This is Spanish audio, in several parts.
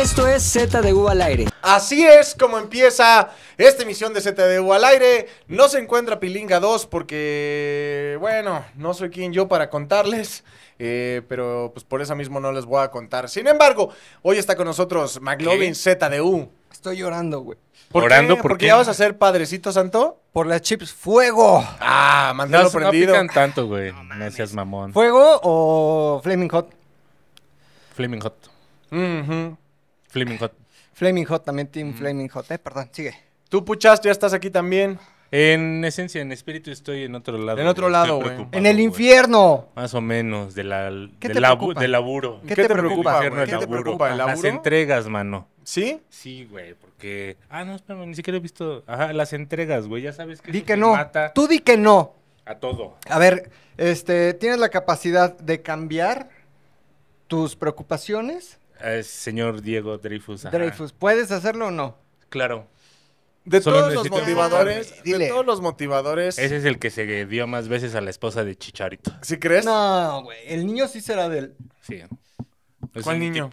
Esto es ZDU al aire. Así es como empieza esta emisión de ZDU al aire. No se encuentra Pilinga 2 porque, bueno, no soy quien yo para contarles. Eh, pero pues por eso mismo no les voy a contar. Sin embargo, hoy está con nosotros McLovin ZDU. Estoy llorando, güey. ¿Por qué? ¿Porque ya vas a ser padrecito santo? Por las chips fuego. Ah, mandalo prendido. No tanto, güey. No, mamón. ¿Fuego o Flaming Hot? Flaming Hot. mm Flaming Hot. Flaming Hot también, Team mm. Flaming Hot. Eh, perdón, sigue. Tú, Puchas, ya estás aquí también. En esencia, en espíritu estoy en otro lado. En otro lado, güey. En el infierno. Más o menos, de la, ¿Qué te preocupa? laburo. ¿Qué, te, preocupa? Infierno, ¿Qué ¿El laburo? Las entregas, mano. ¿Sí? Sí, güey, porque... Ah, no, espera, ni siquiera he visto... Ajá, las entregas, güey, ya sabes que... Di que no. Tú di que no. A todo. A ver, este, tienes la capacidad de cambiar tus preocupaciones eh, señor Diego Dreyfus. Dreyfus, ¿puedes hacerlo o no? Claro. De todos los motivadores, de todos los motivadores, Ese es el que se dio más veces a la esposa de Chicharito. ¿sí crees? No, güey. El niño sí será del. Sí. ¿Cuál niño?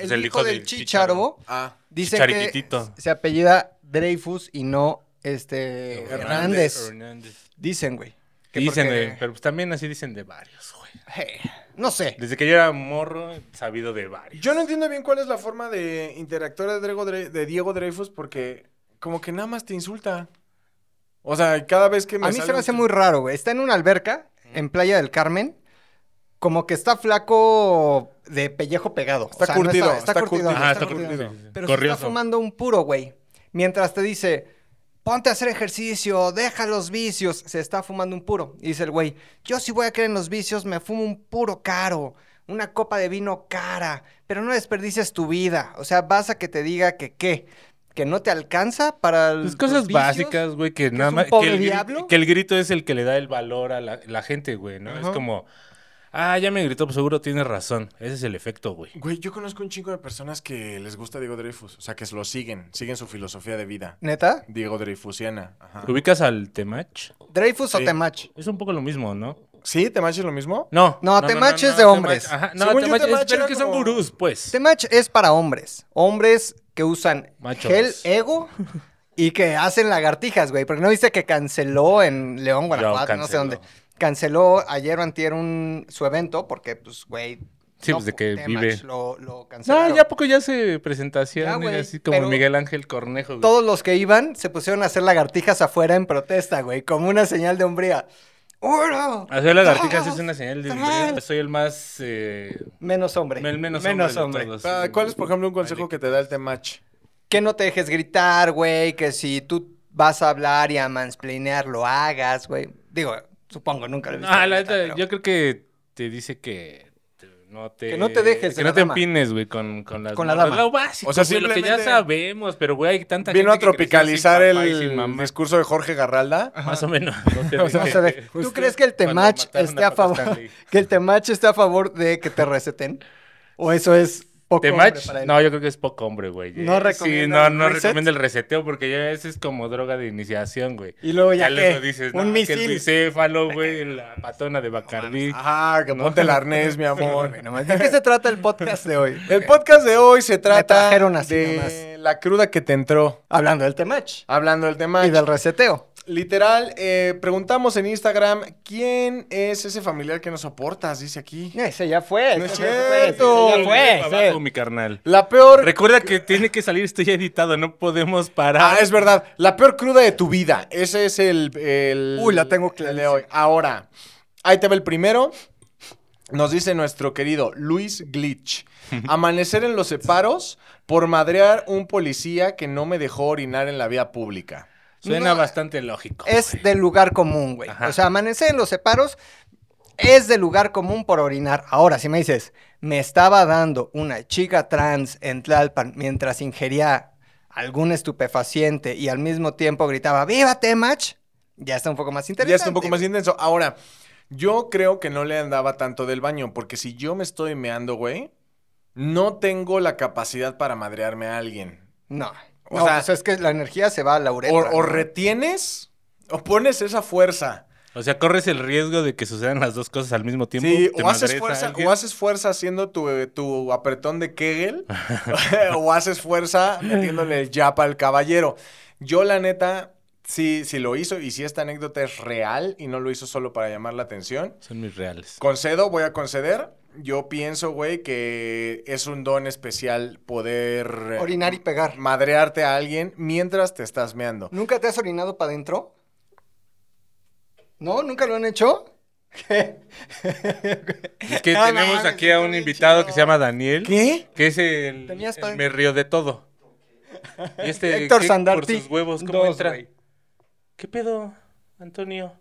el, hijo del Chicharo. Ah, Dice que se apellida Dreyfus y no este Hernández. Dicen, güey. Dicen pero pues también así dicen de varios, güey. Eh. No sé. Desde que yo era morro, sabido de varios. Yo no entiendo bien cuál es la forma de interactuar de Diego, Dreyfus porque como que nada más te insulta. O sea, cada vez que me A mí se me hace muy raro, güey. Está en una alberca en Playa del Carmen como que está flaco de pellejo pegado. Está curtido. está, curtido. Pero se está fumando un puro, güey. Mientras te dice, ponte a hacer ejercicio, deja los vicios. Se está fumando un puro. Y dice el güey, yo si voy a creer en los vicios, me fumo un puro caro, una copa de vino cara, pero no desperdices tu vida. O sea, vas a que te diga que qué. Que no te alcanza para Las pues cosas básicas, güey, que, nada más. Que el, grito es el que le da el valor a la, gente, güey, ¿no? Es como, Ah, ya me gritó, pues seguro tiene razón. Ese es el efecto, güey. Güey, yo conozco un chingo de personas que les gusta Diego Dreyfus. O sea, que lo siguen, siguen su filosofía de vida. ¿Neta? Diego Dreyfusiana. Ajá. ¿Te ubicas al Temach? ¿Dreyfus o Temach? Es un poco lo mismo, ¿no? ¿Sí? ¿Temach es lo mismo? No. No, Temach es de hombres. ajá. No, Temach, es, son gurús, pues. Temach es para hombres. Hombres que usan el gel ego y que hacen lagartijas, güey. Porque no viste que canceló en León, Guanajuato, no sé dónde canceló ayer o antier un, su evento porque, pues, güey... Sí, pues de que vive. Lo, canceló. ya poco ya se presentación, así como Miguel Ángel Cornejo. Todos los que iban se pusieron a hacer lagartijas afuera en protesta, güey, como una señal de hombría. ¡Uno! Hacer lagartijas es una señal de hombría. Soy el más... Eh, menos hombre. menos, hombre. Ah, ¿Cuál es, por ejemplo, un consejo que te da el temach? Que no te dejes gritar, güey, que si tú vas a hablar y a mansplinear, lo hagas, güey. Digo, Supongo, nunca lo he visto. Ah, la yo creo que te dice que no te, que no te dejes. Que no te empines, güey, con, con, las, con la dama. Lo básico, o sea, lo que ya sabemos, pero, güey, hay tanta Vino a tropicalizar el discurso de Jorge Garralda. Más o menos. No te o sea, ¿Tú crees que el temach esté a favor? Que el temach esté a favor de que te receten? ¿O eso es poco hombre No, yo creo que es poco hombre, güey. No Sí, no, no recomiendo el reseteo porque ya ese es como droga de iniciación, güey. Y luego ya, que qué? dices, un no, que el güey, la patona de Bacardi. Ajá, que ponte el arnés, mi amor. ¿De qué se trata el podcast de hoy? El podcast de hoy se trata trajeron así de la cruda que te entró. Hablando del temach. Hablando del temach. Y del reseteo. Literal, eh, preguntamos en Instagram, ¿quién es ese familiar que nos soportas? Dice aquí. Ese ya fue. No Ese ya fue. Abajo, mi carnal. La peor... Recuerda que tiene que salir esto ya editado, no podemos ah, parar. Ah, es verdad. La peor cruda de tu vida. Ese es el... Uy, la tengo que hoy. Ahora, ahí te ve el primero. Nos dice nuestro querido Luis Glitch. Amanecer en los separos, por madrear un policía que no me dejó orinar en la vía pública. Suena bastante lógico. Es del lugar común, güey. O sea, amanecer en los separos es del lugar común por orinar. Ahora, si me dices, me estaba dando una chica trans en Tlalpan mientras ingería algún estupefaciente y al mismo tiempo gritaba, ¡Viva Temach! Ya está un poco más interesante. Ya está un poco más intenso. Ahora, yo creo que no le andaba tanto del baño, porque si yo me estoy meando, güey, no tengo la capacidad para madrearme a alguien. No. O, sea, pues es que la energía se va a la uretra. O, retienes o pones esa fuerza. O sea, corres el riesgo de que sucedan las dos cosas al mismo tiempo. Sí, o haces, fuerza, haciendo tu, tu apretón de Kegel, o haces fuerza metiéndole el yapa al caballero. Yo, la neta, sí, lo hizo, y si esta anécdota es real y no lo hizo solo para llamar la atención. Son mis reales. Concedo, voy a conceder yo pienso, güey, que es un don especial poder... Orinar y pegar. Madrearte a alguien mientras te estás meando. ¿Nunca te has orinado para adentro? ¿No? ¿Nunca lo han hecho? que tenemos aquí a un invitado que se llama Daniel. ¿Qué? Que es el, me río de todo. Y este Héctor Por sus huevos, ¿cómo entra? ¿Qué pedo, Antonio?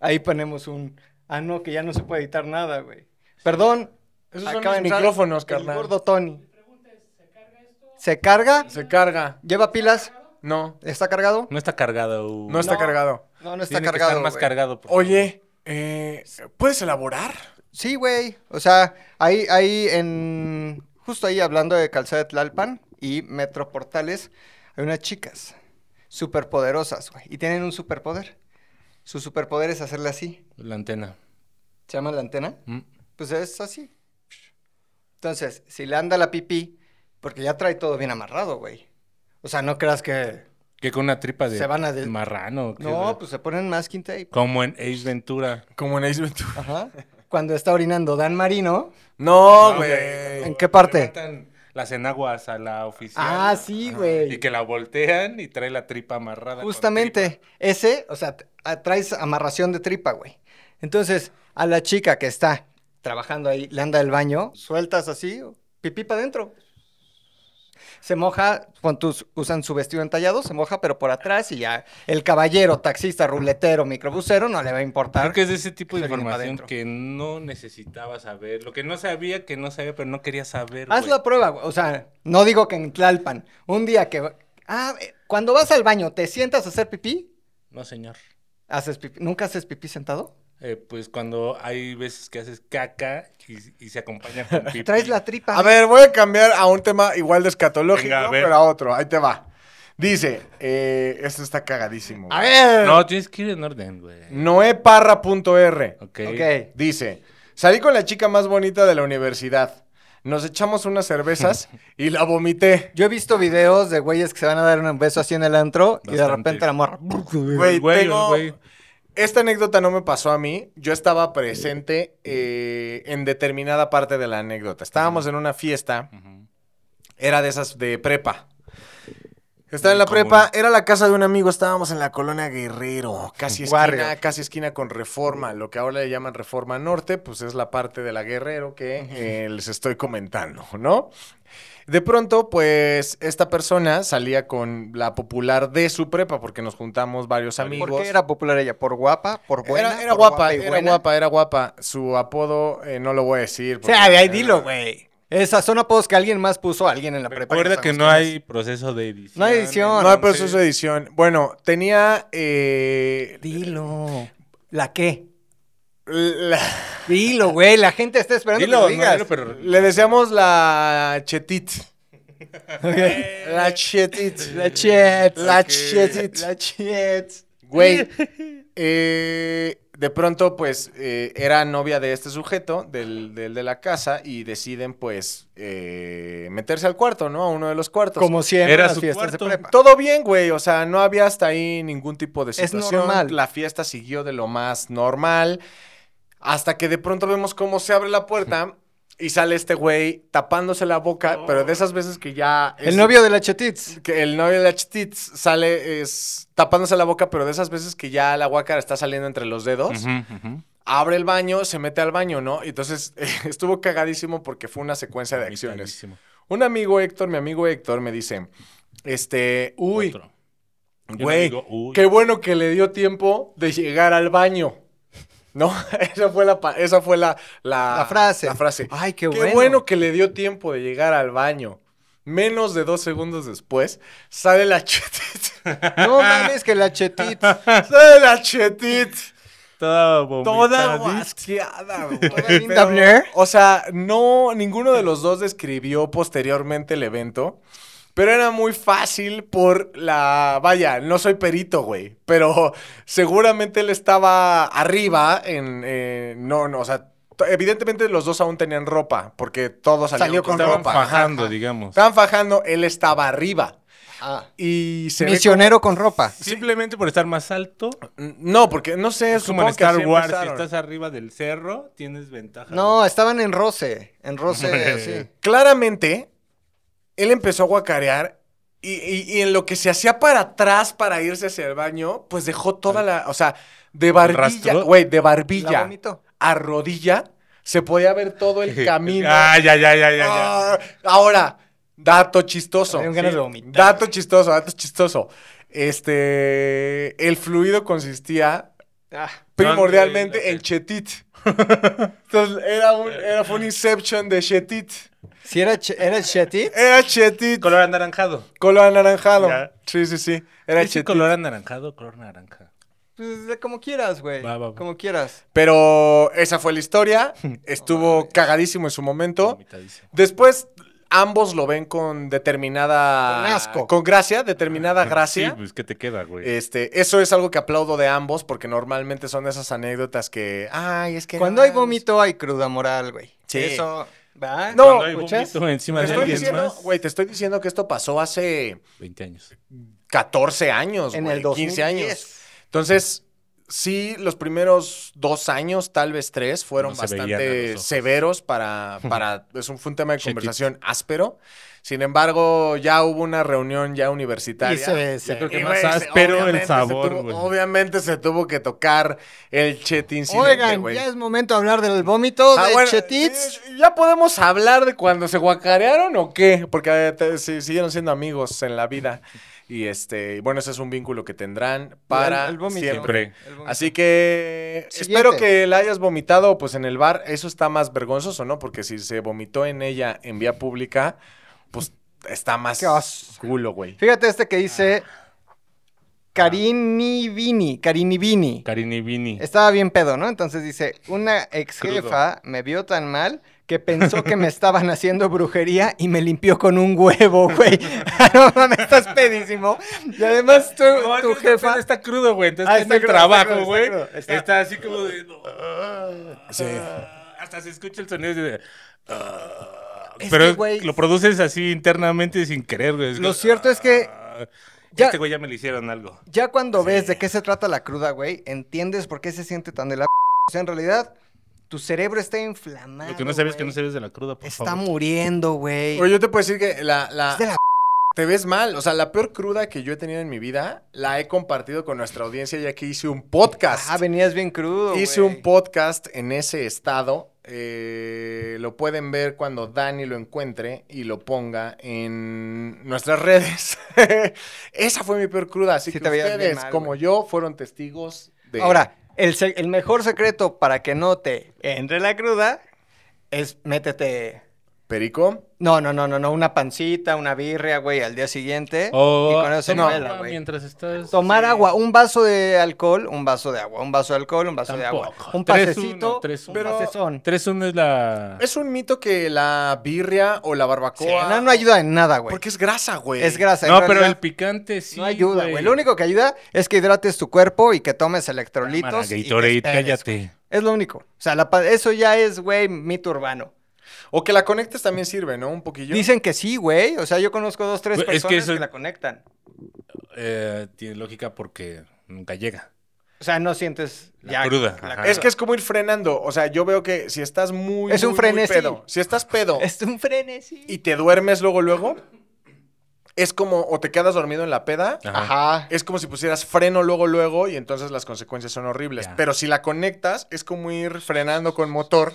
Ahí ponemos un... Ah, no, que ya no se puede editar nada, güey. Perdón, esos micrófonos, carnal. El gordo Tony. ¿Se carga? Se carga. ¿Lleva pilas? No. ¿Está cargado? No está cargado. No, está cargado. No, no está cargado. más cargado. Oye, eh, ¿puedes elaborar? Sí, güey. O sea, ahí, ahí en. Justo ahí hablando de calzada de Tlalpan y Metroportales, hay unas chicas superpoderosas, güey. Y tienen un superpoder. Su superpoder es hacerle así. La antena. ¿Se llama la antena? Mm. Pues es así. Entonces, si le anda la pipí, porque ya trae todo bien amarrado, güey. O sea, no creas que. Que con una tripa de se van a marrano. No, pues se ponen masking tape. Como en Ace Ventura. Como en Ace Ventura. Ajá. Cuando está orinando Dan Marino. No, güey. ¿En qué parte? las enaguas a la oficina. Ah, sí, güey. Y que la voltean y trae la tripa amarrada. Justamente, ese, o sea, traes amarración de tripa, güey. Entonces, a la chica que está trabajando ahí, le anda el baño, sueltas así, pipí para adentro. Se moja, cuando usan su vestido entallado, se moja, pero por atrás y ya el caballero, taxista, ruletero, microbusero, no le va a importar. Creo que es ese tipo de información que no necesitaba saber, lo que no sabía, que no sabía, pero no quería saber. Haz la prueba, o sea, no digo que en Tlalpan, un día que... Ah, eh, cuando vas al baño, ¿te sientas a hacer pipí? No, señor. ¿Haces pipí? ¿Nunca haces pipí sentado? Eh, pues cuando hay veces que haces caca y, se acompaña con pipí. Traes la tripa. A ver, voy a cambiar a un tema igual de escatológico, pero a otro. Ahí te va. Dice, eh, esto está cagadísimo. A ver. No, tienes que ir en orden, güey. Noeparra.r. ok. Dice, salí con la chica más bonita de la universidad. Nos echamos unas cervezas y la vomité. Yo he visto videos de güeyes que se van a dar un beso así en el antro y de repente la morra. Güey, güey Güey esta anécdota no me pasó a mí. Yo estaba presente eh, en determinada parte de la anécdota. Estábamos en una fiesta. Era de esas de prepa. Estaba en la prepa, era la casa de un amigo, estábamos en la colonia Guerrero, casi esquina, casi esquina con Reforma, lo que ahora le llaman Reforma Norte, pues es la parte de la Guerrero que eh, les estoy comentando, ¿no? De pronto, pues, esta persona salía con la popular de su prepa, porque nos juntamos varios amigos. ¿Por qué era popular ella? ¿Por guapa? ¿Por buena? Era, guapa, era guapa, era guapa. Su apodo, eh, no lo voy a decir. O sea, ahí dilo, güey. Esas son apodos que alguien más puso a alguien en la prepa. Recuerda que no hay proceso de edición. No hay edición. No hay proceso de edición. Bueno, tenía... Eh, dilo. ¿La qué? La... Dilo, güey, la gente está esperando que lo digas. pero... Le deseamos la chetit. La chetit. La chet. La chetit. La chet. Güey, eh, de pronto, pues, eh, era novia de este sujeto, del, de la casa, y deciden, pues, eh, meterse al cuarto, ¿no? A uno de los cuartos. Como siempre, era su fiesta Todo bien, güey, o sea, no había hasta ahí ningún tipo de situación. Es normal. La fiesta siguió de lo más normal. Hasta que de pronto vemos cómo se abre la puerta y sale este güey tapándose la boca, pero de esas veces que ya... el novio de la Chetitz. Que el novio de la Chetitz sale es, tapándose la boca, pero de esas veces que ya la guácara está saliendo entre los dedos. Abre el baño, se mete al baño, ¿no? Entonces estuvo cagadísimo porque fue una secuencia de acciones. Un amigo Héctor, mi amigo Héctor, me dice, este, uy, güey, qué bueno que le dio tiempo de llegar al baño. No, esa fue la, esa fue la, frase. Ay, qué, bueno. Qué bueno que le dio tiempo de llegar al baño. Menos de dos segundos después, sale la chetit. No mames que la chetit. sale la chetit. Toda Toda o sea, no, ninguno de los dos describió posteriormente el evento. Pero era muy fácil por la... Vaya, no soy perito, güey. Pero seguramente él estaba arriba en... Eh, no, no, o sea, evidentemente los dos aún tenían ropa, porque todos salió con estaban fajando, digamos. Estaban fajando, él estaba arriba. Ah. Y se Misionero con ropa. Simplemente por estar más alto. No, porque no sé, es como si estás arriba del cerro, tienes ventaja. No, estaban en roce, en roce Claramente él empezó a guacarear y, en lo que se hacía para atrás para irse hacia el baño, pues dejó toda la, o sea, de barbilla, güey, de barbilla a rodilla, se podía ver todo el ah, camino. ah, ya, ya, ya, ya, ah, Ahora, dato chistoso. dato chistoso, dato chistoso. Este, el fluido consistía ah. primordialmente en chetit. Entonces, era un, fue un inception de chetit. ¿Sí era, era Chetit? Era Chetit. Color anaranjado. Color anaranjado. Sí, sí, sí. Era ¿Es color anaranjado color naranja? Pues como quieras, güey. Como quieras. Pero esa fue la historia. Estuvo oh, cagadísimo en su momento. Después ambos lo ven con determinada. Con asco. Con gracia, determinada gracia. Sí, pues que te queda, güey. Este, eso es algo que aplaudo de ambos, porque normalmente son esas anécdotas que. Ay, es que. Cuando hay vómito, hay cruda moral, güey. Sí. Eso. No, hay encima te estoy diciendo, güey, te estoy diciendo que esto pasó hace 20 años. 14 años, en el 15 años. Entonces, sí, los primeros dos años, tal vez tres, fueron bastante severos para, para, es un, fue un tema de conversación áspero. Sin embargo, ya hubo una reunión ya universitaria. Y se, el sabor. obviamente se tuvo que tocar el chetín. Oigan, ya es momento de hablar del vómito, ah, del eh, ¿Ya podemos hablar de cuando se guacarearon o qué? Porque eh, siguieron siendo amigos en la vida. Y este, bueno, ese es un vínculo que tendrán para siempre. Así que espero que la hayas vomitado pues en el bar. Eso está más vergonzoso, ¿no? Porque si se vomitó en ella en vía pública, está más culo, güey. Fíjate este que dice Vini. Ah. Carinivini. Vini. Estaba bien pedo, ¿no? Entonces dice, una ex jefa me vio tan mal que pensó que me estaban haciendo brujería y me limpió con un huevo, güey. no mames, estás pedísimo. Y además tu, jefa está crudo, güey. Entonces ah, está, en el trabajo, güey. Está, así como de... Sí. Ah, hasta se escucha el sonido de pero lo produces así internamente sin querer, güey. Lo cierto es que ah, ya, este güey ya me le hicieron algo. Ya cuando ves de qué se trata la cruda, güey, entiendes por qué se siente tan de la... O sea, en realidad, tu cerebro está inflamado, Lo que no sabes que no sabes de la cruda, por Está muriendo, güey. Pero yo te puedo decir que la... te ves mal. O sea, la peor cruda que yo he tenido en mi vida la he compartido con nuestra audiencia ya que hice un podcast. Ah, venías bien crudo. Hice un podcast en ese estado eh, lo pueden ver cuando Dani lo encuentre y lo ponga en nuestras redes. Esa fue mi peor cruda, así que ustedes, como yo, fueron testigos de... Ahora, el, el, mejor secreto para que no te entre la cruda es métete ¿Perico? No, no, no, no, no, una pancita, una birria, güey, al día siguiente. Oh, y con eso no, ah, güey. Mientras estás... Tomar agua, un vaso de alcohol, un vaso de agua, un vaso de alcohol, un vaso de agua. Un pasecito, tres un pasezón. Tres es la... Es un mito que la birria o la barbacoa... no, ayuda en nada, güey. Porque es grasa, güey. Es grasa. No, pero el picante sí, No ayuda, güey. Lo único que ayuda es que hidrates tu cuerpo y que tomes electrolitos. cállate. Es lo único. O sea, eso ya es, güey, mito urbano. O que la conectes también sirve, ¿no? Un poquillo. Dicen que sí, güey. O sea, yo conozco dos, tres personas que, la conectan. Eh, tiene lógica porque nunca llega. O sea, no sientes ya Es que es como ir frenando. O sea, yo veo que si estás muy. Es un frenesí. si estás pedo. Es un frenesí. Y te duermes luego, luego. Es como, o te quedas dormido en la peda. Ajá. Es como si pusieras freno luego, luego, y entonces las consecuencias son horribles. Pero si la conectas, es como ir frenando con motor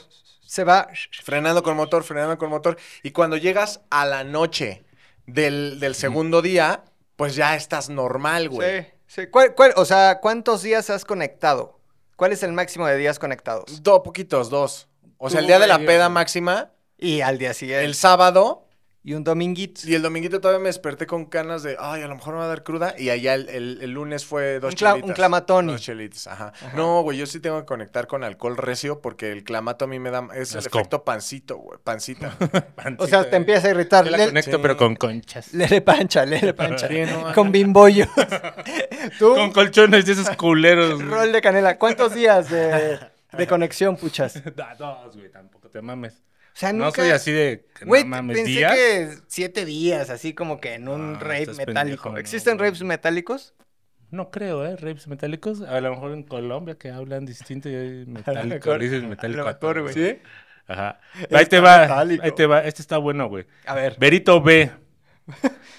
se va frenando con motor, frenando con motor. Y cuando llegas a la noche del, segundo día, pues ya estás normal, güey. Sí, sí. o sea, ¿cuántos días has conectado? ¿Cuál es el máximo de días conectados? Dos, poquitos, dos. O sea, el día de la peda máxima. Y al día siguiente. El sábado y un dominguito. Y el dominguito todavía me desperté con canas de, ay, a lo mejor me va a dar cruda. Y allá el, lunes fue dos un Un clamatón. ajá. No, güey, yo sí tengo que conectar con alcohol recio porque el clamato a mí me da, es, el efecto pancito, güey, pancita. O sea, te eh. empieza a irritar. Yo conecto, pero con conchas. Lele pancha, lele pancha. con bimbollos. Con colchones de esos culeros. Rol de canela. ¿Cuántos días de, conexión, puchas? dos, güey, tampoco te mames sea, No soy así de. Güey, pensé que siete días, así como que en un ah, rape metálico. ¿Existen rapes metálicos? No creo, ¿eh? Rapes metálicos. A lo mejor en Colombia que hablan distinto y hay metálico. metálico ¿Sí? Ajá. Este ahí te va. Ahí te va. Este está bueno, güey. A ver. Berito B.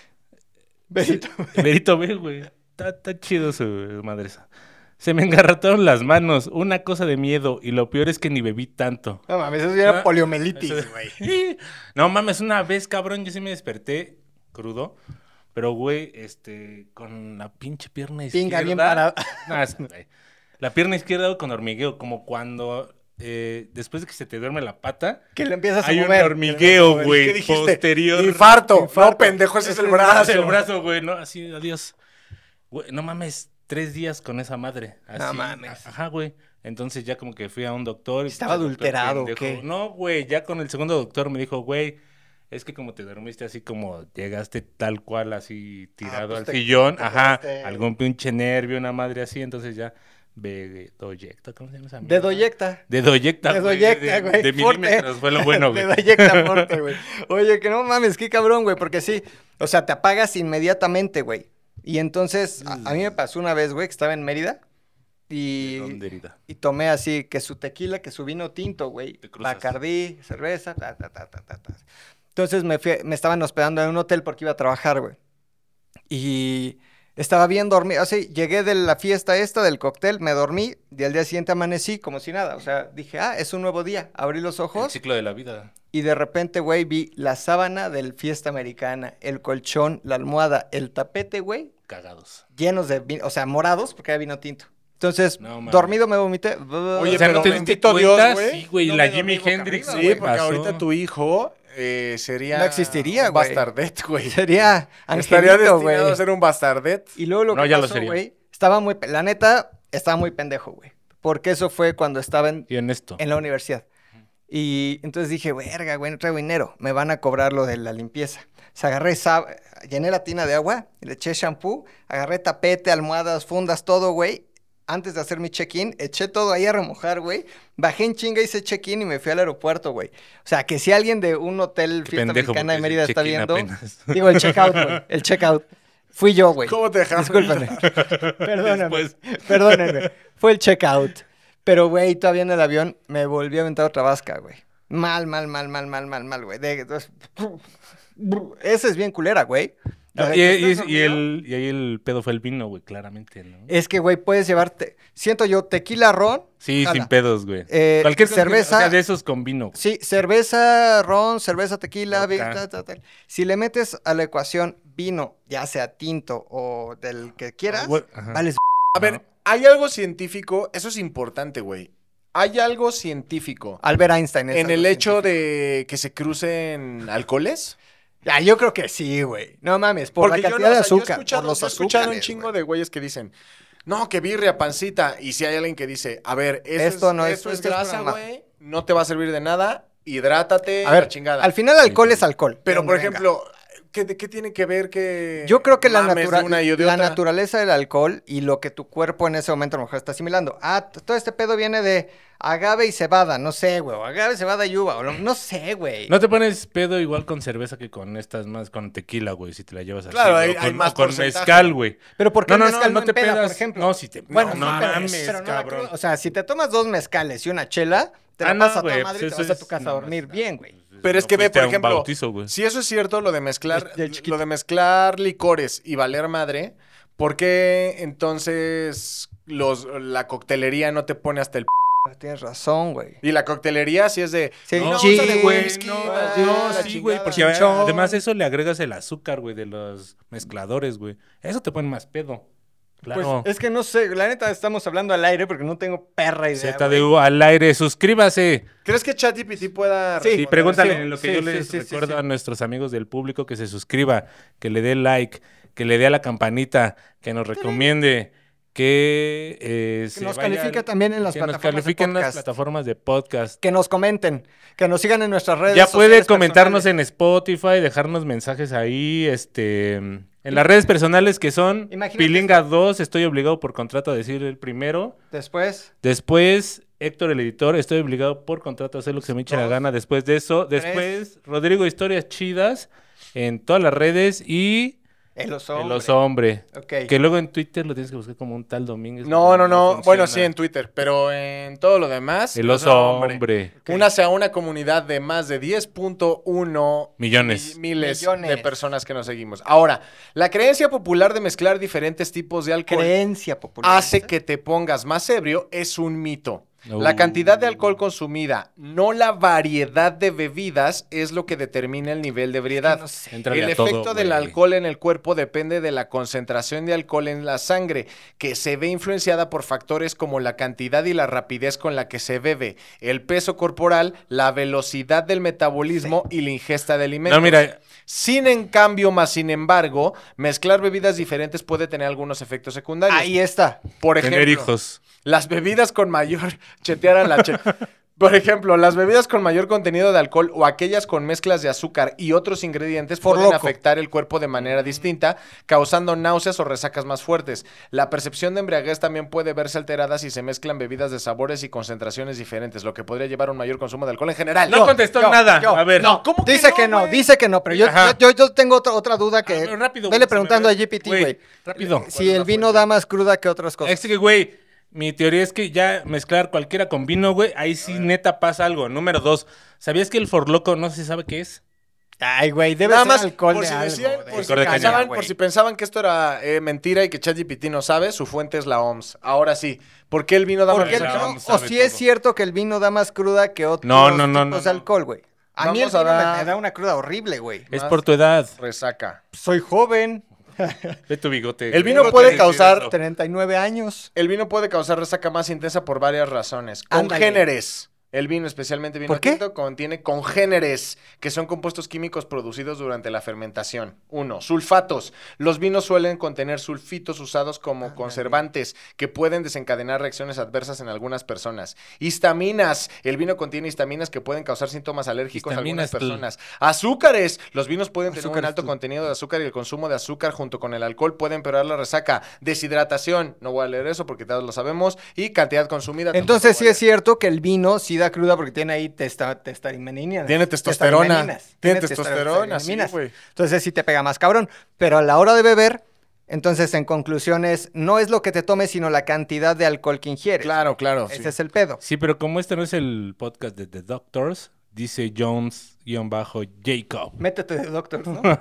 Berito B. Berito B, güey. Está, está chido su madreza. Se me engarrotaron las manos, una cosa de miedo, y lo peor es que ni bebí tanto. No mames, eso ya era ah, poliomielitis, güey. no mames, una vez, cabrón, yo sí me desperté crudo, pero güey, este, con la pinche pierna izquierda. Pinga bien parada. la pierna izquierda con hormigueo, como cuando eh, después de que se te duerme la pata, que le empiezas a hay mover. Hay un hormigueo, güey, posterior. Infarto. infarto. No, pendejo, ese es el brazo. Es el brazo, güey, no, así, adiós. Güey, no mames, tres días con esa madre. Así, no mames. Ajá, güey. Entonces ya como que fui a un doctor. Y ¿Estaba pues, adulterado ¿qué? No, güey, ya con el segundo doctor me dijo, güey, es que como te dormiste así como llegaste tal cual así tirado pues al sillón, ajá, algún pinche nervio, una madre así, entonces ya... de doyecta, ¿cómo se llama esa De Doyecta. De Doyecta, De Doyecta, güey. De, de, milímetros, fue lo bueno, güey. De Doyecta fuerte, güey. Oye, que no mames, qué cabrón, güey, porque sí, o sea, te apagas inmediatamente, güey. Y entonces, a, mí me mm. pasó una vez, güey, que estaba en Mérida. Y, y tomé así, que su tequila, que su vino tinto, güey. Bacardí, cerveza, ta, ta, ta, ta, ta. Entonces me, me estaban hospedando en un hotel porque iba a trabajar, güey. Y estaba bien dormido, así, llegué de la fiesta esta, del cóctel, me dormí y al día siguiente amanecí como si nada. O sea, dije, ah, es un nuevo día. Abrí los ojos. ciclo de la vida. Y de repente, güey, vi la sábana del fiesta americana, el colchón, la almohada, el tapete, güey. Cagados. Llenos de vino, o sea, morados, porque había vino tinto. Entonces, dormido me vomité. Oye, pero te güey. Sí, güey, la Jimi Hendrix. Sí, porque ahorita tu hijo eh, sería. No existiría, güey. Bastardet, güey. Sería. Estaría destinado a ser un bastardet. Y luego lo no, que ya pasó, güey, estaba muy. La neta, estaba muy pendejo, güey. Porque eso fue cuando estaba en. en esto. En la universidad. Y entonces dije, verga, güey, no traigo dinero. Me van a cobrar lo de la limpieza. O sea, agarré, llené la tina de agua, le eché shampoo, agarré tapete, almohadas, fundas, todo, güey antes de hacer mi check-in, eché todo ahí a remojar, güey. Bajé en chinga, hice check-in y me fui al aeropuerto, güey. O sea, que si alguien de un hotel fiesta mexicana de Mérida está viendo, digo, el check-out, güey, el check-out. Fui yo, güey. ¿Cómo te dejaron? Discúlpame. Perdóname. Después. Perdónenme. Fue el check-out. Pero, güey, todavía en el avión me volví a aventar otra vasca, güey. Mal, mal, mal, mal, mal, mal, mal, güey. De- Esa es bien culera, güey. Ah, y, ahí el pedo fue el vino, güey, claramente, ¿no? Es que, güey, puedes llevarte, siento yo, tequila, ron. Sí, sin pedos, güey. Eh, Cualquier cerveza. O de esos con vino. Sí, cerveza, ron, cerveza, tequila, Si le metes a la ecuación vino, ya sea tinto o del que quieras, ah, A ver, hay algo científico, eso es importante, güey. Hay algo científico. Albert Einstein. en el hecho de que se crucen alcoholes. Ah, yo creo que sí, güey. No mames, por la cantidad de azúcar. los he un chingo de güeyes que dicen, no, que birria, pancita. Y si hay alguien que dice, a ver, esto, es, no grasa, güey, no te va a servir de nada, hidrátate. A ver, chingada. Al final, alcohol es alcohol. Pero, por ejemplo, ¿De ¿qué, tiene que ver que... Yo creo que la, la naturaleza del alcohol y lo que tu cuerpo en ese momento a lo mejor está asimilando. Ah, todo este pedo viene de agave y cebada, no sé, güey, o agave, cebada y uva, no sé, güey. No te pones pedo igual con cerveza que con estas más, con tequila, güey, si te la llevas así. Claro, con, más con mezcal, güey. Pero ¿por qué no, mezcal no, no te peda, pedas, por ejemplo? No, si te... Bueno, no, no, mames, o sea, si te tomas dos mezcales y una chela, te ah, la pasas a tu y pues vas a tu casa a dormir bien, güey. Pero es que ve, por ejemplo, si eso es cierto, lo de mezclar, lo de mezclar licores y valer madre, ¿por qué entonces los, la coctelería no te pone hasta el Tienes razón, güey. Y la coctelería sí es de. no, güey. además eso le agregas el azúcar, güey, de los mezcladores, güey. Eso te pone más pedo. Pues, es que no sé, la neta estamos hablando al aire porque no tengo perra idea. ZDU al aire, suscríbase. ¿Crees que ChatGPT pueda Sí, pregúntale en lo que yo les recuerdo a nuestros amigos del público que se suscriba, que le dé like, que le dé a la campanita, que nos recomiende, que, eh, que nos califique también en las plataformas califiquen en las plataformas de podcast. Que nos comenten, que nos sigan en nuestras redes. Ya puede comentarnos en Spotify, dejarnos mensajes ahí, este en las redes personales que son Imagínate Pilinga 2, estoy obligado por contrato a decir el primero. Después. Después, Héctor el editor, estoy obligado por contrato a hacer lo que se me eche la gana después de eso. Después, Rodrigo Historias Chidas en todas las redes y el los hombres. Que luego en Twitter lo tienes que buscar como un tal Domínguez. No, no, no. bueno, sí, en Twitter, pero en todo lo demás. El oso hombre. Una sea a una comunidad de más de 10.1 millones. miles de personas que nos seguimos. Ahora, la creencia popular de mezclar diferentes tipos de alcohol. Creencia popular. Hace que te pongas más ebrio es un mito. La oh. cantidad de alcohol consumida, no la variedad de bebidas, es lo que determina el nivel de ebriedad. El efecto del alcohol en el cuerpo depende de la concentración de alcohol en la sangre, que se ve influenciada por factores como la cantidad y la rapidez con la que se bebe, el peso corporal, la velocidad del metabolismo y la ingesta de alimentos. Sin en cambio, más sin embargo, mezclar bebidas diferentes puede tener algunos efectos secundarios. Ahí está. Por ejemplo. hijos. Las bebidas con mayor chetear la Por ejemplo, las bebidas con mayor contenido de alcohol o aquellas con mezclas de azúcar y otros ingredientes pueden afectar el cuerpo de manera distinta, causando náuseas o resacas más fuertes. La percepción de embriaguez también puede verse alterada si se mezclan bebidas de sabores y concentraciones diferentes, lo que podría llevar a un mayor consumo de alcohol en general. No, contestó nada. a ver, ¿cómo dice que no, dice que no, pero yo, tengo otra, otra duda que. Pero ah, rápido, vele preguntando a GPT, güey. Rápido. Si el vino da más cruda que otras cosas. Es que, güey. Mi teoría es que ya mezclar cualquiera con vino, güey, ahí sí neta pasa algo. Número dos, ¿sabías que el forloco no se sabe qué es? Ay, güey, debe ser más alcohol por si pensaban, que esto era eh, mentira y que ChatGPT no sabe, su fuente es la OMS. Ahora sí, ¿por qué el vino da más cruda? O si es cierto que el vino da más cruda que otros no, no, no, no, alcohol, güey. A mí el vino me da una cruda horrible, güey. Es por tu edad. Resaca. Soy joven. De tu bigote. El vino puede causar 39 años. El vino puede causar resaca más intensa por varias razones. Con Congéneres. El vino, especialmente vino contiene congéneres, que son compuestos químicos producidos durante la fermentación. Uno, sulfatos. Los vinos suelen contener sulfitos usados como ah, conservantes, que pueden desencadenar reacciones adversas en algunas personas. Histaminas. El vino contiene histaminas que pueden causar síntomas alérgicos en algunas personas. Azúcares. Los vinos pueden tener un alto contenido de azúcar y el consumo de azúcar junto con el alcohol puede empeorar la resaca. Deshidratación. No voy a leer eso porque todos lo sabemos. Y cantidad consumida. Entonces sí es cierto que el vino si cruda porque tiene ahí testa, Tiene testosterona. Tiene, testosterona, Entonces sí te pega más cabrón. Pero a la hora de beber, entonces en conclusiones, no es lo que te tomes, sino la cantidad de alcohol que ingieres. Claro, claro. Ese es el pedo. Sí, pero como este no es el podcast de The Doctors, dice Jones-Jacob. Métete de Doctors, ¿no?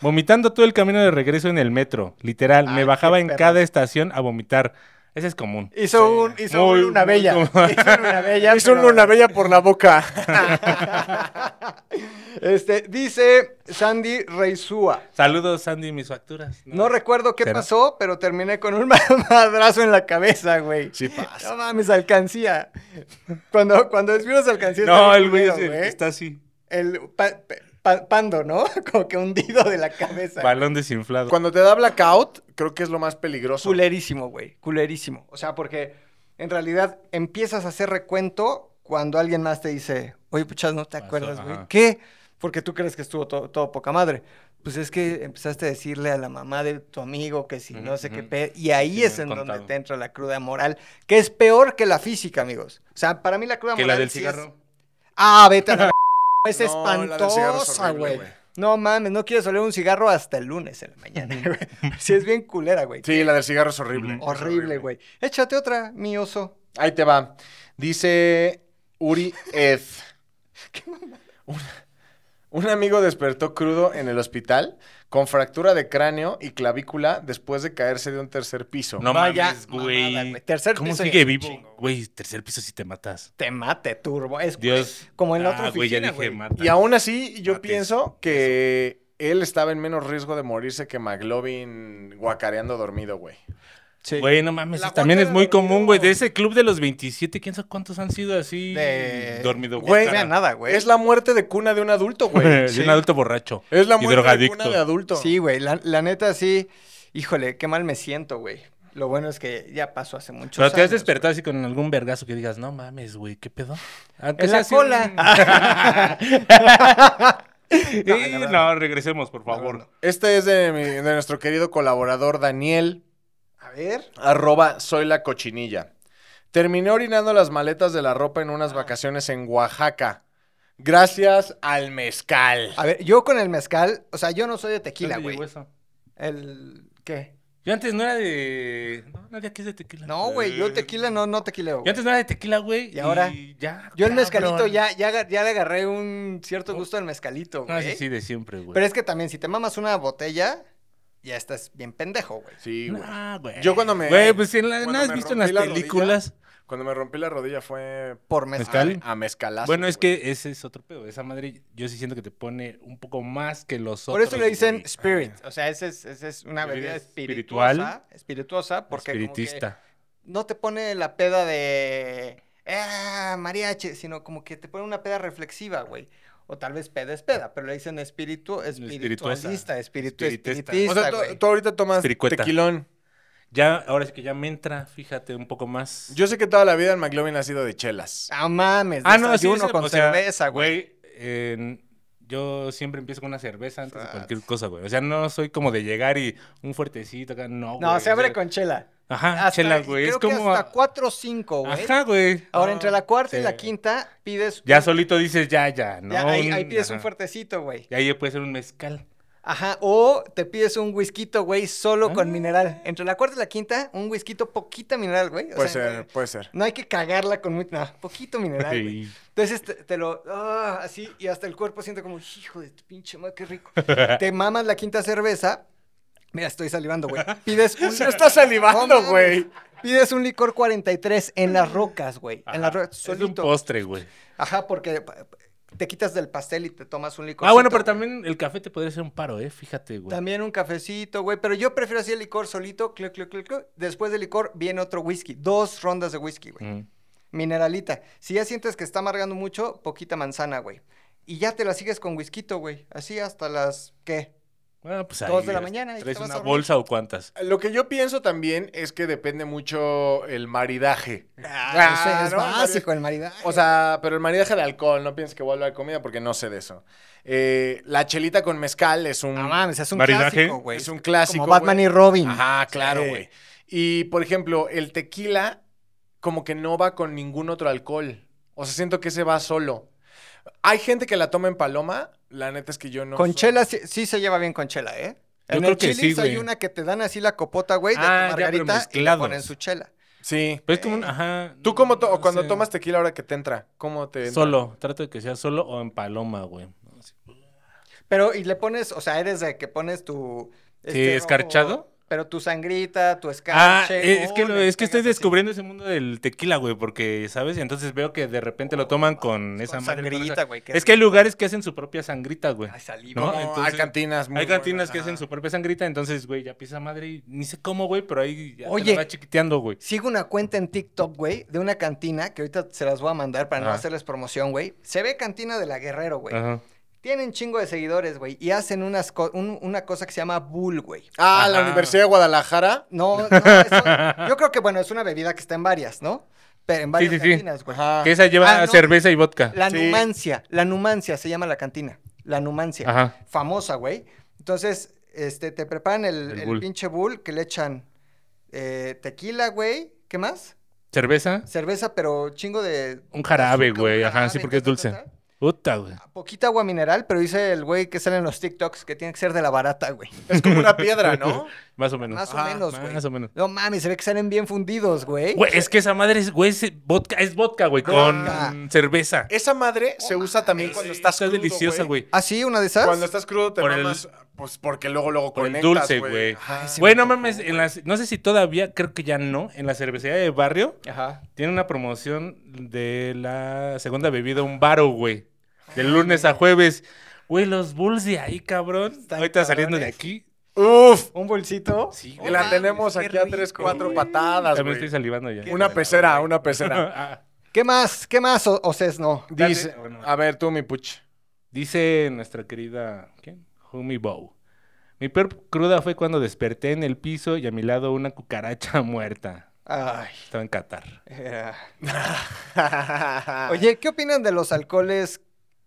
Vomitando todo el camino de regreso en el metro. Literal, ah, me bajaba en cada estación a vomitar. Ese es común. Hizo, un, una bella. Hizo una bella. hizo una bella por la boca. este, dice Sandy Reizúa. Saludos, Sandy, mis facturas. No, recuerdo qué pasó, pero terminé con un madrazo en la cabeza, güey. Sí No mames, alcancía. Cuando, cuando desvío alcancía. No, el güey, está así. El, pando, ¿no? Como que hundido de la cabeza. Balón desinflado. Cuando te da blackout, creo que es lo más peligroso. Culerísimo, güey. Culerísimo. O sea, porque en realidad empiezas a hacer recuento cuando alguien más te dice, oye, puchas, no te acuerdas, güey. ¿Qué? Porque tú crees que estuvo todo, poca madre. Pues es que empezaste a decirle a la mamá de tu amigo que si no sé qué pedo. Y ahí es en donde te entra la cruda moral, que es peor que la física, amigos. O sea, para mí la cruda moral. ¿Que la del cigarro? Ah, vete a es no, espantosa, güey. no mames, no quieres oler un cigarro hasta el lunes en la mañana, si sí, es bien culera, güey. Sí, la del cigarro es horrible. Horrible, güey. Échate otra, mi oso. Ahí te va. Dice Uri Ed. ¿Qué mamá? Un amigo despertó crudo en el hospital con fractura de cráneo y clavícula después de caerse de un tercer piso. No Vaya, güey. Tercer ¿Cómo piso. sigue vivo? Güey, tercer piso si te matas. Te mate, turbo. Es como en la ah, güey, Y aún así, yo pienso que él estaba en menos riesgo de morirse que McLovin guacareando dormido, güey. Güey, no mames, también es muy común, güey. De ese club de los 27, quién sabe cuántos han sido así dormido. Güey, no nada, güey. Es la muerte de cuna de un adulto, güey. de un adulto borracho. Es la muerte de cuna de adulto. Sí, güey. La, neta, sí. Híjole, qué mal me siento, güey. Lo bueno es que ya pasó hace mucho tiempo. Pero te has despertado así con algún vergazo que digas, no mames, güey, ¿qué pedo? Es la cola. no, regresemos, por favor. Este es de nuestro querido colaborador Daniel ver. Arroba soy la cochinilla. Terminé orinando las maletas de la ropa en unas ah. vacaciones en Oaxaca. Gracias al mezcal. A ver, yo con el mezcal, o sea, yo no soy de tequila, güey. El ¿qué? Yo antes no era de. No, nadie aquí que es de tequila. No, güey, yo tequila no, no tequileo. Yo antes no era de tequila, güey. Y ahora. ya. Yo el mezcalito ya, le agarré un cierto oh. gusto al mezcalito, No, de siempre, güey. Pero es que también, si te mamas una botella, ya estás bien pendejo, güey. Sí, güey. güey. Yo cuando me. Güey, pues en ¿no has visto en las películas? cuando me rompí la rodilla fue. Por mezcal. A, mezcalas mezcalazo. Bueno, es que ese es otro pedo. Esa madre, yo sí siento que te pone un poco más que los otros. Por eso le dicen spirit. Ah, o sea, esa es, una bebida espiritual. Espirituosa, porque. Espiritista. Como que no te pone la peda de. ¡Ah, mariachi! Sino como que te pone una peda reflexiva, güey o tal vez peda es peda, pero le dicen espíritu, espiritualista, espíritu, espiritista. O sea, tú, ahorita tomas tequilón. Ya, ahora sí que ya me entra, fíjate, un poco más. Yo sé que toda la vida el McLovin ha sido de chelas. Ah, mames, ah, no, sí, uno con cerveza, güey. yo siempre empiezo con una cerveza antes de ah. cualquier cosa, güey. O sea, no soy como de llegar y un fuertecito acá, no, No, se abre con chela. Ajá, güey. Creo es como. Que hasta 4 o 5, güey. Ajá, güey. Ahora, entre la cuarta y la quinta, pides. Ya solito dices ya, ya, ¿no? Ya, ahí, pides un fuertecito, güey. Y ahí puede ser un mezcal. Ajá, o te pides un whisky, güey, solo con ah. mineral. Entre la cuarta y la quinta, un whisky poquita mineral, güey. puede ser, puede ser. No hay que cagarla con muy, no, poquito mineral, güey. Entonces te, lo, ah, así, y hasta el cuerpo siente como, hijo de tu pinche madre, qué rico. te mamas la quinta cerveza, Mira, estoy salivando, güey. Pides un... está salivando, güey. Pides un licor 43 en las rocas, güey. En las rocas, solito. Es un postre, güey. Ajá, porque te quitas del pastel y te tomas un licor. Ah, bueno, pero también el café te podría ser un paro, ¿eh? Fíjate, güey. También un cafecito, güey. Pero yo prefiero así el licor solito, Después del licor viene otro whisky. Dos rondas de whisky, güey. Mineralita. Si ya sientes que está amargando mucho, poquita manzana, güey. Y ya te la sigues con whisky, güey. Así hasta las, ¿qué? Bueno, pues, pues Dos de la mañana. Y una bolsa o cuántas? Lo que yo pienso también es que depende mucho el maridaje. o ah, sea, es básico el maridaje. O sea, pero el maridaje de alcohol, no pienses que vuelva a comida porque no sé de eso. Eh, la chelita con mezcal es un. Ah, es un clásico, güey. Es un clásico. Como Batman y Robin. Ajá, claro, güey. Y por ejemplo, el tequila, como que no va con ningún otro alcohol. O sea, siento que ese va solo. Hay gente que la toma en paloma. La neta es que yo no. Con Chela sí, se lleva bien con Chela, ¿eh? Yo en el que hay una que te dan así la copota, güey, de tu ah, margarita y ponen su chela. Sí. Pero es como un, ajá. ¿Tú cómo cuando tomas tequila ahora que te entra? ¿Cómo te Solo, trato de que sea solo o en paloma, güey. Pero, y le pones, o sea, eres de que pones tu. Sí, este, escarchado. Pero tu sangrita, tu ah, escarche. es que, oh, estás estoy descubriendo ese mundo del tequila, güey, porque, ¿sabes? Y entonces veo que de repente lo toman con, esa sangrita, güey. Es que hay lugares que hacen su propia sangrita, güey. ¿no? hay cantinas, muy Hay cantinas que hacen su propia sangrita, entonces, güey, ya pisa madre y ni sé cómo, güey, pero ahí ya Oye, va chiquiteando, güey. Sigo una cuenta en TikTok, güey, de una cantina que ahorita se las voy a mandar para no hacerles promoción, güey. Se ve cantina de la Guerrero, güey tienen chingo de seguidores, güey, y hacen unas una cosa que se llama bull, güey. Ah, la Universidad de Guadalajara. No, no, eso, yo creo que, bueno, es una bebida que está en varias, ¿no? Pero en varias cantinas, güey. Que esa lleva ah, cerveza y vodka. La Numancia, la Numancia se llama la cantina. La Numancia. Ajá. Famosa, güey. Entonces, este, te preparan el, pinche bull que le echan eh, tequila, güey. ¿Qué más? Cerveza. Cerveza, pero chingo de. Un jarabe, güey. Ajá, sí, porque es dulce. Puta, güey. Poquita agua mineral, pero dice el güey que sale en los TikToks que tiene que ser de la barata, güey. Es como una piedra, ¿no? más o menos. Más o menos, güey. No mames, se ve que salen bien fundidos, güey. es que esa madre es, güey, es vodka, güey, con cerveza. Esa madre se usa también cuando estás está deliciosa, güey. ¿Ah, sí? ¿Una de esas? Cuando estás crudo te mamas... Pues porque luego, luego con el dulce, güey. bueno, mames, en no sé si todavía, creo que ya no, en la cervecería de barrio, Ajá. tiene una promoción de la segunda bebida, un baro, güey. Del lunes a jueves. Güey, los Bulls de ahí, cabrón. Ahorita saliendo de aquí. Uf, un bolsito. Sí, la tenemos aquí a tres, cuatro patadas. Ya me estoy salivando ya. Una pecera, una pecera. ¿Qué más? ¿Qué más, o No. Dice, a ver, tú, mi puch. Dice nuestra querida, ¿quién? Humi Bow. Mi peor cruda fue cuando desperté en el piso y a mi lado una cucaracha muerta. Ay. Estaba en Qatar. Oye, ¿qué opinan de los alcoholes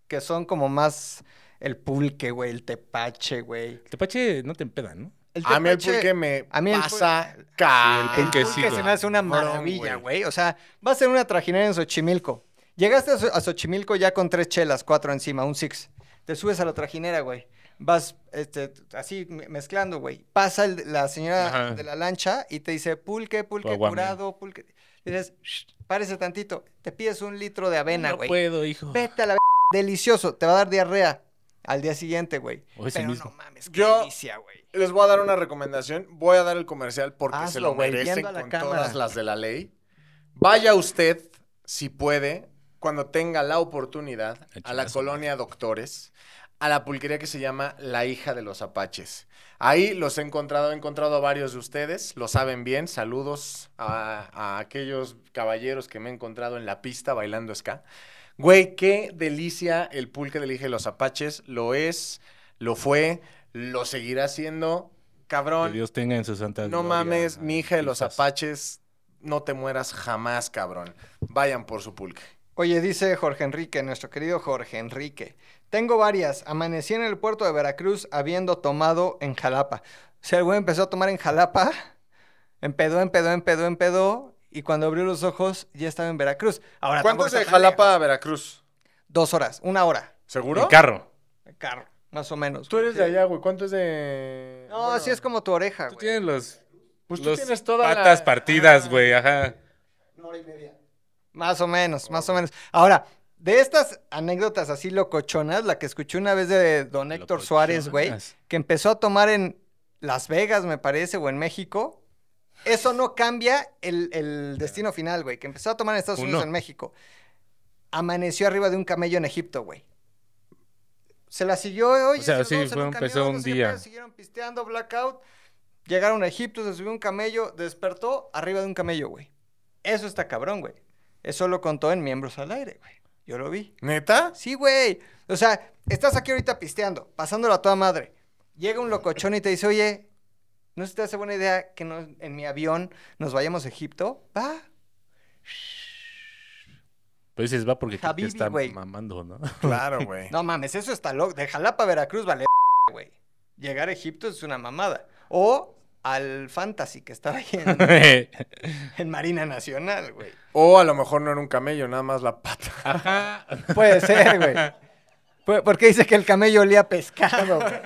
que son como más el pulque, güey, el tepache, güey. El tepache no te empeda, ¿no? tepache, a mí el pulque me pasa el, pulque, se me hace una maravilla, güey. O sea, vas a ser una trajinera en Xochimilco. Llegaste a, Xochimilco ya con tres chelas, cuatro encima, un six. Te subes a la trajinera, güey. Vas este, así mezclando, güey. Pasa la señora de la lancha y te dice pulque, pulque curado, pulque. Y dices, párese tantito. Te pides un litro de avena, güey. No puedo, hijo. Vete a la delicioso, te va a dar diarrea al día siguiente, güey. Pero no mames, qué delicia, güey. Les voy a dar una recomendación, voy a dar el comercial porque se lo merecen con todas las de la ley. Vaya usted, si puede, cuando tenga la oportunidad, a la colonia Doctores, a la pulquería que se llama La Hija de los Apaches. Ahí los he encontrado, he encontrado a varios de ustedes, lo saben bien. Saludos a, a aquellos caballeros que me he encontrado en la pista bailando ska. Güey, qué delicia el pulque del Hija de los Apaches. Lo es, lo fue, lo seguirá siendo. Cabrón. Que Dios tenga en su santa No mames, mi hija de los Apaches, no te mueras jamás, cabrón. Vayan por su pulque. Oye, dice Jorge Enrique, nuestro querido Jorge Enrique. Tengo varias. Amanecí en el puerto de Veracruz habiendo tomado en Jalapa. O sea, el güey empezó a tomar en Jalapa, empedó, empedó, empedó, empedó, y cuando abrió los ojos ya estaba en Veracruz. Ahora, ¿Cuánto es de Jalapa a Veracruz? Dos horas, una hora. ¿Seguro? En carro. En carro, más o menos. Tú eres de allá, güey. ¿Cuánto es de...? No, así es como tu oreja, Tú tienes los... Pues tú tienes todas patas partidas, ah. güey, ajá. Una hora y media. Más o menos, más o menos. Ahora, de estas anécdotas así locochonas, la que escuché una vez de don Héctor Suárez, güey, que empezó a tomar en Las Vegas, me parece, o en México, eso no cambia el, destino final, güey, que empezó a tomar en Estados Unidos, en México. Amaneció arriba de un camello en Egipto, güey. Se la siguió, hoy. o sea, sí, fue un, empezó un día. Siguieron pisteando, blackout. Llegaron a Egipto, se subió un camello, despertó arriba de un camello, güey. Eso está cabrón, güey. Eso lo contó en Miembros al Aire, güey. Yo lo vi. ¿Neta? Sí, güey. O sea, estás aquí ahorita pisteando, pasándolo a toda madre. Llega un locochón y te dice, oye, ¿No se te hace buena idea que en mi avión nos vayamos a Egipto? Va. Pues dices, va porque Habibi, está mamando, ¿no? Claro, güey. no mames, eso está loco. De Jalapa Veracruz vale, güey. Llegar a Egipto es una mamada. O al fantasy que estaba ahí en, Marina Nacional, güey. O a lo mejor no era un camello, nada más la pata. Puede ser, güey. Porque dice que el camello olía pescado, güey.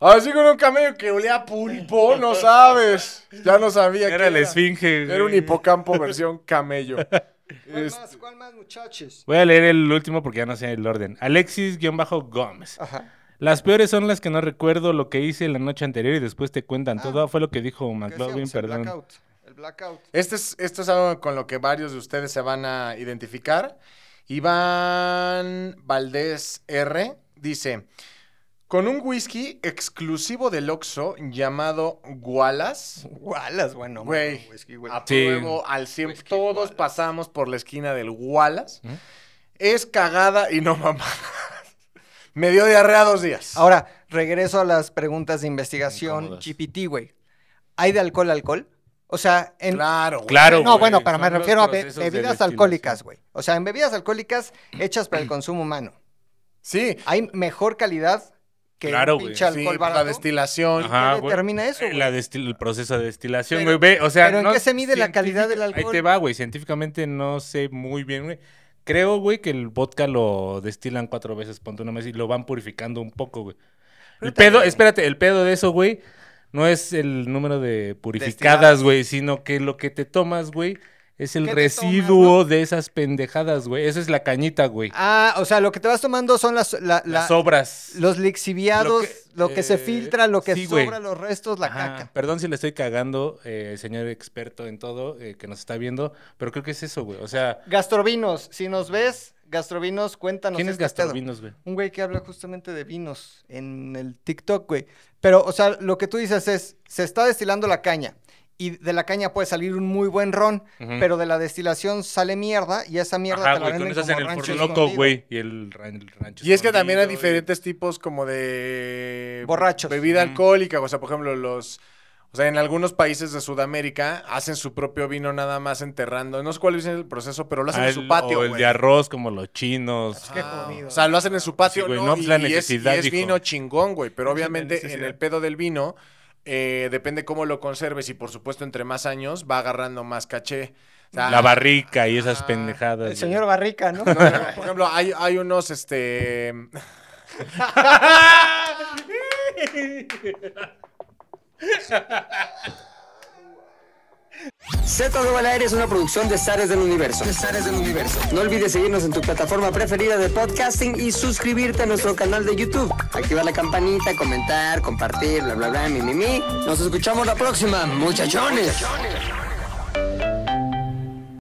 Así con un camello que olía pulpo, no sabes. Ya no sabía era. Qué el era. esfinge. Era un hipocampo versión camello. Este ¿Cuál, más, ¿Cuál muchachos? Voy a leer el último porque ya no sé el orden. Alexis-Gómez. Las peores son las que no recuerdo lo que hice la noche anterior y después te cuentan ah, todo. Fue lo que dijo McLaughlin, perdón. El blackout, Este es, esto es algo con lo que varios de ustedes se van a identificar. Iván Valdés R dice: con un whisky exclusivo del Oxxo llamado Wallace. Wallace, bueno. Güey, güey. A al 100. todos pasamos por la esquina del Wallace. Es cagada y no mamá. Me dio diarrea dos días. Ahora, regreso a las preguntas de investigación. GPT, güey. ¿Hay de alcohol alcohol? O sea, en. Claro, Claro, no, bueno, pero me refiero a bebidas alcohólicas, güey. O sea, en bebidas alcohólicas hechas para el consumo humano. Sí. ¿Hay mejor calidad claro, güey, sí, pues, La destilación. Ajá, eso? Güey? el proceso de destilación, güey. O sea, ¿Pero no, en qué se mide la calidad del alcohol? Ahí te va, güey. Científicamente no sé muy bien, güey. Creo, güey, que el vodka lo destilan cuatro veces, punto. una mesa y lo van purificando un poco, güey. El pedo, espérate, el pedo de eso, güey, no es el número de purificadas, güey, sino que lo que te tomas, güey, es el residuo de esas pendejadas, güey. Esa es la cañita, güey. Ah, o sea, lo que te vas tomando son las... las sobras. Los lixiviados, lo que, se eh, filtra, lo que sobra, los restos, la caca. Perdón si le estoy cagando, eh, señor experto en todo eh, que nos está viendo, pero creo que es eso, güey. O sea... Gastrovinos, si nos ves, Gastrovinos, cuéntanos. ¿Quién es este Gastrovinos, güey? Un güey que habla justamente de vinos en el TikTok, güey. Pero, o sea, lo que tú dices es, se está destilando la caña y de la caña puede salir un muy buen ron, pero de la destilación sale mierda y esa mierda te la venden en el rancho loco, güey, y es que también hay diferentes tipos como de borrachos, bebida alcohólica, o sea, por ejemplo, los o sea, en algunos países de Sudamérica hacen su propio vino nada más enterrando. No sé cuál es el proceso, pero lo hacen en ah, su patio. O el de arroz, como los chinos. Qué jodido. O sea, lo hacen en su patio. no, pues la necesidad, y es vino chingón, güey. Pero obviamente en el pedo del vino eh, depende cómo lo conserves y por supuesto entre más años va agarrando más caché. la barrica y esas ah, pendejadas. El señor barrica, ¿no? por ejemplo, hay, hay unos, este... Z2 al aire es una producción de Zares del Universo. De del Universo. No olvides seguirnos en tu plataforma preferida de podcasting y suscribirte a nuestro canal de YouTube. Activar la campanita, comentar, compartir, bla bla bla, mi Nos escuchamos la próxima, muchachones. muchachones.